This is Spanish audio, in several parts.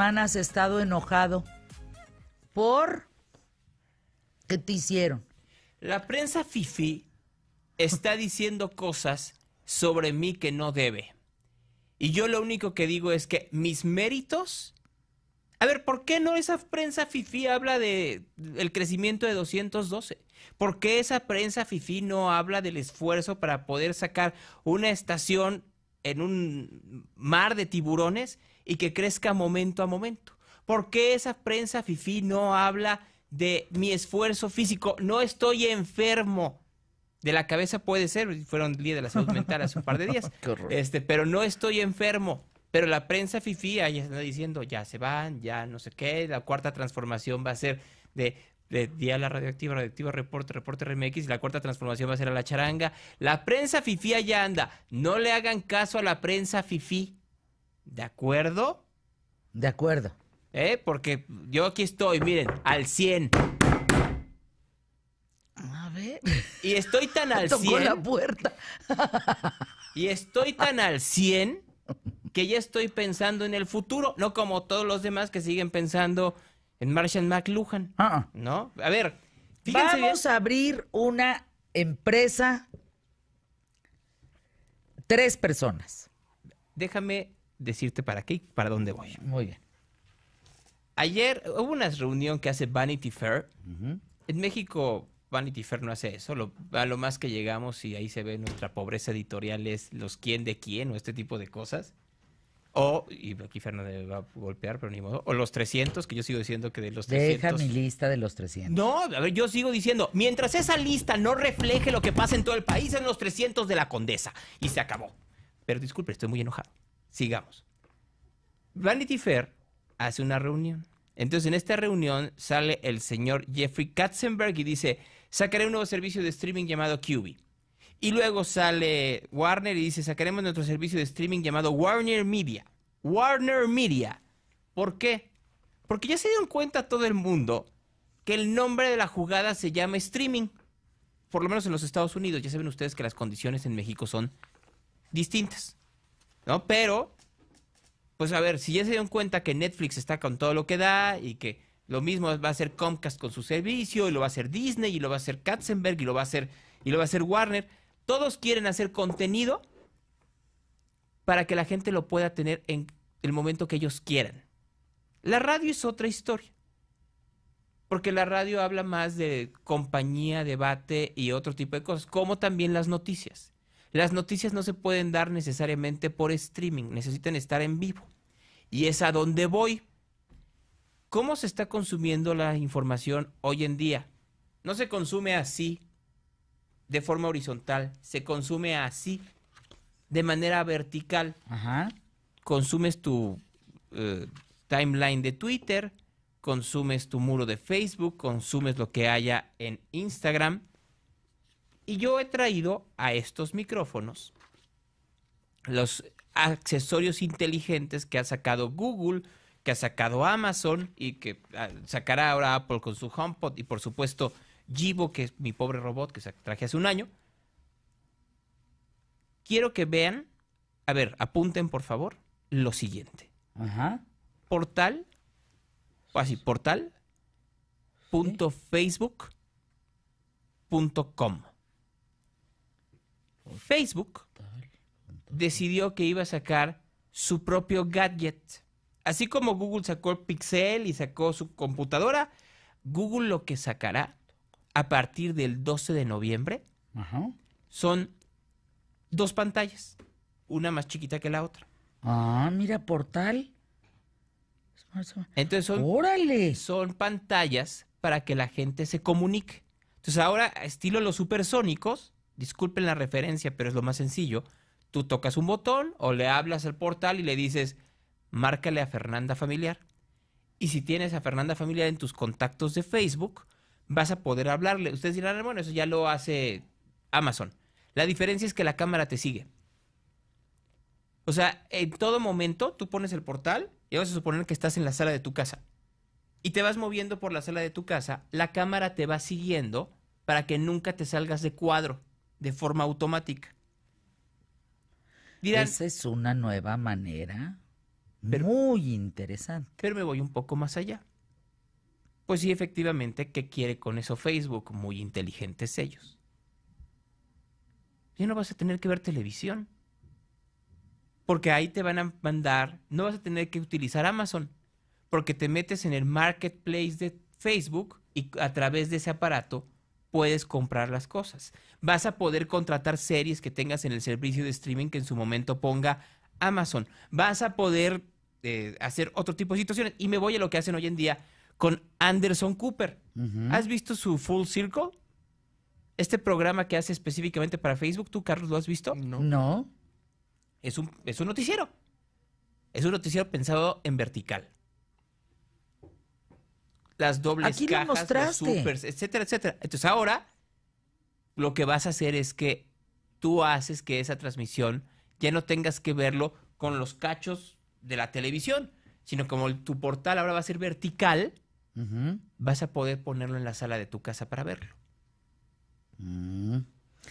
has estado enojado. ¿Por qué te hicieron? La prensa FIFI está diciendo cosas sobre mí que no debe. Y yo lo único que digo es que mis méritos... A ver, ¿por qué no esa prensa FIFI habla del el crecimiento de 212? ¿Por qué esa prensa FIFI no habla del esfuerzo para poder sacar una estación en un mar de tiburones y que crezca momento a momento. ¿Por qué esa prensa FIFI no habla de mi esfuerzo físico? No estoy enfermo. De la cabeza puede ser, fueron día de la salud mental hace un par de días. este, pero no estoy enfermo. Pero la prensa FIFI ya está diciendo, ya se van, ya no sé qué, la cuarta transformación va a ser de de la Radioactiva, Radioactiva Reporte, Reporte RMX, la cuarta transformación va a ser a la charanga. La prensa fifí ya anda. No le hagan caso a la prensa fifí. ¿De acuerdo? De acuerdo. ¿Eh? Porque yo aquí estoy, miren, al 100. A ver. Y estoy tan al Tocó la puerta. y estoy tan al 100 que ya estoy pensando en el futuro, no como todos los demás que siguen pensando en Marshall McLuhan. Ah, ah. ¿No? A ver, Vamos a abrir una empresa tres personas. Déjame decirte para qué y para dónde voy. Muy bien. Ayer hubo una reunión que hace Vanity Fair. En México, Vanity Fair no hace eso. a lo más que llegamos y ahí se ve nuestra pobreza editorial es los quién de quién o este tipo de cosas. O, y aquí Fernández va a golpear, pero ni modo. O los 300, que yo sigo diciendo que de los 300. Deja mi lista de los 300. No, a ver, yo sigo diciendo, mientras esa lista no refleje lo que pasa en todo el país, en los 300 de la condesa. Y se acabó. Pero disculpe, estoy muy enojado. Sigamos. Vanity Fair hace una reunión. Entonces, en esta reunión sale el señor Jeffrey Katzenberg y dice, sacaré un nuevo servicio de streaming llamado QB. Y luego sale Warner y dice, sacaremos nuestro servicio de streaming llamado Warner Media. Warner Media. ¿Por qué? Porque ya se dio cuenta todo el mundo que el nombre de la jugada se llama streaming. Por lo menos en los Estados Unidos. Ya saben ustedes que las condiciones en México son distintas. ¿no? Pero, pues a ver, si ya se dieron cuenta que Netflix está con todo lo que da y que lo mismo va a hacer Comcast con su servicio, y lo va a hacer Disney, y lo va a hacer Katzenberg, y lo va a hacer, y lo va a hacer Warner, todos quieren hacer contenido para que la gente lo pueda tener en el momento que ellos quieran. La radio es otra historia. Porque la radio habla más de compañía, debate y otro tipo de cosas, como también las noticias. Las noticias no se pueden dar necesariamente por streaming, necesitan estar en vivo. Y es a donde voy. ¿Cómo se está consumiendo la información hoy en día? No se consume así, de forma horizontal, se consume así, de manera vertical. Consumes tu eh, timeline de Twitter, consumes tu muro de Facebook, consumes lo que haya en Instagram y yo he traído a estos micrófonos los accesorios inteligentes que ha sacado Google, que ha sacado Amazon y que ah, sacará ahora Apple con su HomePod y por supuesto Jibo, que es mi pobre robot que traje hace un año. Quiero que vean, a ver, apunten por favor lo siguiente. Ajá. Portal, así, portal, Facebook decidió que iba a sacar su propio gadget. Así como Google sacó el Pixel y sacó su computadora, Google lo que sacará a partir del 12 de noviembre son dos pantallas, una más chiquita que la otra. Ah, mira, portal. Entonces son pantallas para que la gente se comunique. Entonces ahora, estilo los supersónicos, disculpen la referencia, pero es lo más sencillo, tú tocas un botón o le hablas al portal y le dices, márcale a Fernanda Familiar. Y si tienes a Fernanda Familiar en tus contactos de Facebook, vas a poder hablarle. Ustedes dirán, bueno, eso ya lo hace Amazon. La diferencia es que la cámara te sigue. O sea, en todo momento tú pones el portal y vas a suponer que estás en la sala de tu casa. Y te vas moviendo por la sala de tu casa, la cámara te va siguiendo para que nunca te salgas de cuadro de forma automática. Esa es una nueva manera muy interesante. Pero me voy un poco más allá. Pues sí, efectivamente, ¿qué quiere con eso Facebook? Muy inteligentes ellos. Ya no vas a tener que ver televisión. Porque ahí te van a mandar, no vas a tener que utilizar Amazon, porque te metes en el marketplace de Facebook y a través de ese aparato puedes comprar las cosas. Vas a poder contratar series que tengas en el servicio de streaming que en su momento ponga Amazon. Vas a poder eh, hacer otro tipo de situaciones. Y me voy a lo que hacen hoy en día con Anderson Cooper. ¿Has visto su Full Circle? Este programa que hace específicamente para Facebook, ¿tú, Carlos, lo has visto? No. no. Es, es un noticiero. Es un noticiero pensado en vertical las dobles cajas, supers, etcétera, etcétera. Entonces ahora lo que vas a hacer es que tú haces que esa transmisión ya no tengas que verlo con los cachos de la televisión, sino como tu portal ahora va a ser vertical, vas a poder ponerlo en la sala de tu casa para verlo. Mm.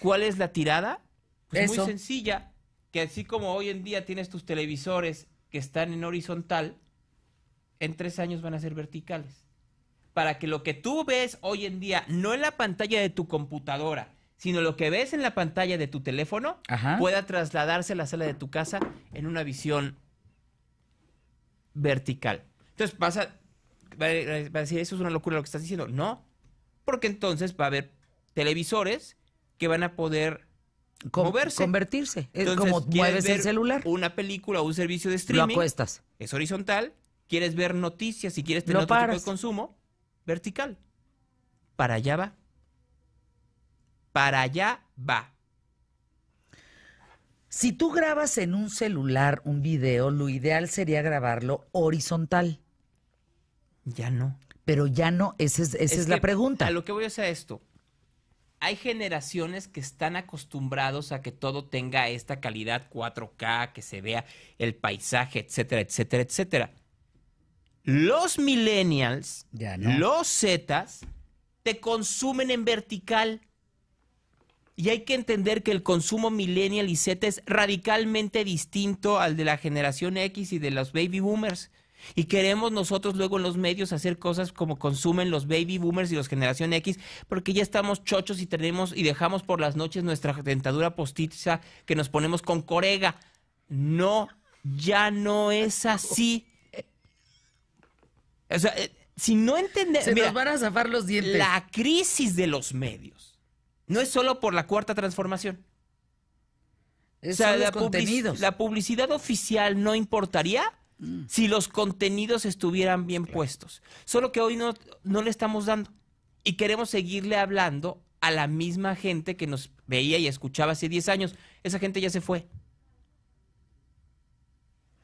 ¿Cuál es la tirada? Es pues muy sencilla, que así como hoy en día tienes tus televisores que están en horizontal, en tres años van a ser verticales para que lo que tú ves hoy en día, no en la pantalla de tu computadora, sino lo que ves en la pantalla de tu teléfono, pueda trasladarse a la sala de tu casa en una visión vertical. Entonces pasa, va a decir, eso es una locura lo que estás diciendo. No, porque entonces va a haber televisores que van a poder moverse. Convertirse. Es como mueves el celular. Una película o un servicio de streaming. Lo acuestas. Es horizontal. Quieres ver noticias, y quieres tener un otro tipo de consumo, vertical. Para allá va. Para allá va. Si tú grabas en un celular un video, lo ideal sería grabarlo horizontal. Ya no. Pero ya no, esa es, la pregunta. A lo que voy es hacer esto. Hay generaciones que están acostumbrados a que todo tenga esta calidad 4K, que se vea el paisaje, etcétera, etcétera, etcétera los millennials, los zetas, te consumen en vertical. Y hay que entender que el consumo millennial y Z es radicalmente distinto al de la generación X y de los baby boomers. Y queremos nosotros luego en los medios hacer cosas como consumen los baby boomers y los generación X, porque ya estamos chochos y tenemos y dejamos por las noches nuestra dentadura postiza que nos ponemos con corega. No, ya no es así. O sea, eh, si no entendemos. Se nos van a zafar los dientes. La crisis de los medios no es solo por la cuarta transformación. Es o sea, la, la, publicidad oficial no importaría mm. si los contenidos estuvieran bien puestos. Solo que hoy no, no le estamos dando. Y queremos seguirle hablando a la misma gente que nos veía y escuchaba hace 10 años. Esa gente ya se fue.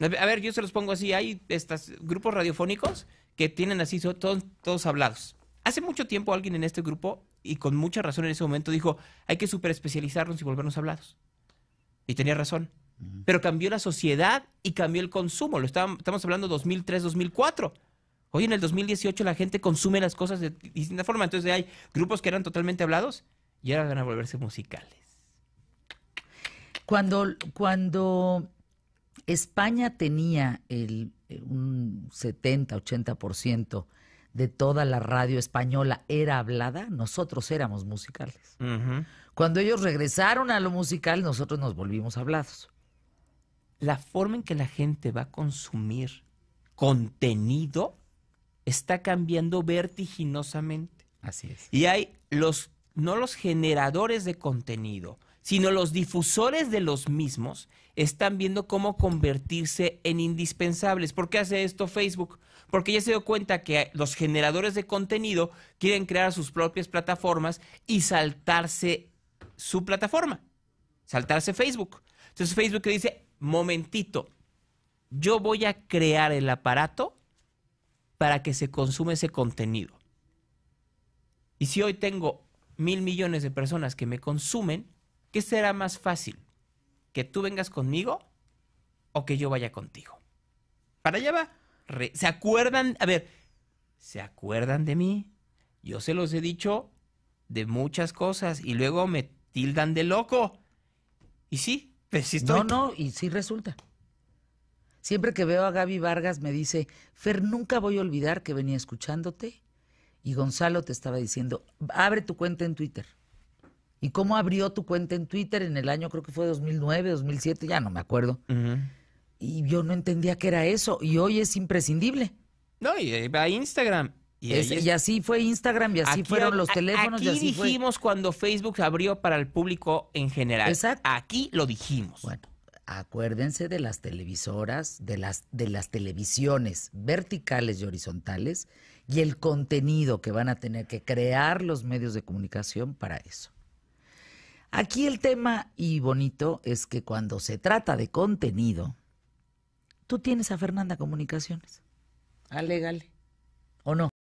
A ver, yo se los pongo así. Hay estos grupos radiofónicos que tienen así todos, todos hablados. Hace mucho tiempo alguien en este grupo, y con mucha razón en ese momento, dijo, hay que super especializarnos y volvernos hablados. Y tenía razón. Pero cambió la sociedad y cambió el consumo. Lo estamos hablando 2003, 2004. Hoy en el 2018 la gente consume las cosas de distinta forma. Entonces hay grupos que eran totalmente hablados y ahora van a volverse musicales. Cuando, cuando España tenía el, eh, un 70-80% de toda la radio española era hablada, nosotros éramos musicales. Cuando ellos regresaron a lo musical, nosotros nos volvimos hablados. La forma en que la gente va a consumir contenido está cambiando vertiginosamente. Así es. Y hay los, no los generadores de contenido, sino los difusores de los mismos están viendo cómo convertirse en indispensables. ¿Por qué hace esto Facebook? Porque ya se dio cuenta que los generadores de contenido quieren crear sus propias plataformas y saltarse su plataforma, saltarse Facebook. Entonces Facebook dice, momentito, yo voy a crear el aparato para que se consume ese contenido. Y si hoy tengo mil millones de personas que me consumen, ¿qué será más fácil? ¿Que tú vengas conmigo o que yo vaya contigo? Para allá va. ¿Se acuerdan? A ver, ¿se acuerdan de mí? Yo se los he dicho de muchas cosas y luego me tildan de loco. Y sí, pues sí estoy... No, no, y sí resulta. Siempre que veo a Gaby Vargas me dice, Fer, nunca voy a olvidar que venía escuchándote y Gonzalo te estaba diciendo, abre tu cuenta en Twitter y cómo abrió tu cuenta en Twitter en el año, creo que fue 2009, 2007, ya no me acuerdo. Y yo no entendía que era eso. Y hoy es imprescindible. No, y eh, va a Instagram. Y, así fue Instagram, y así fueron los teléfonos. Aquí y así dijimos cuando Facebook abrió para el público en general. Exacto. Aquí lo dijimos. Bueno, acuérdense de las televisoras, de las, de las televisiones verticales y horizontales, y el contenido que van a tener que crear los medios de comunicación para eso. Aquí el tema y bonito es que cuando se trata de contenido, tú tienes a Fernanda Comunicaciones. Alégale. Ah, ¿O no?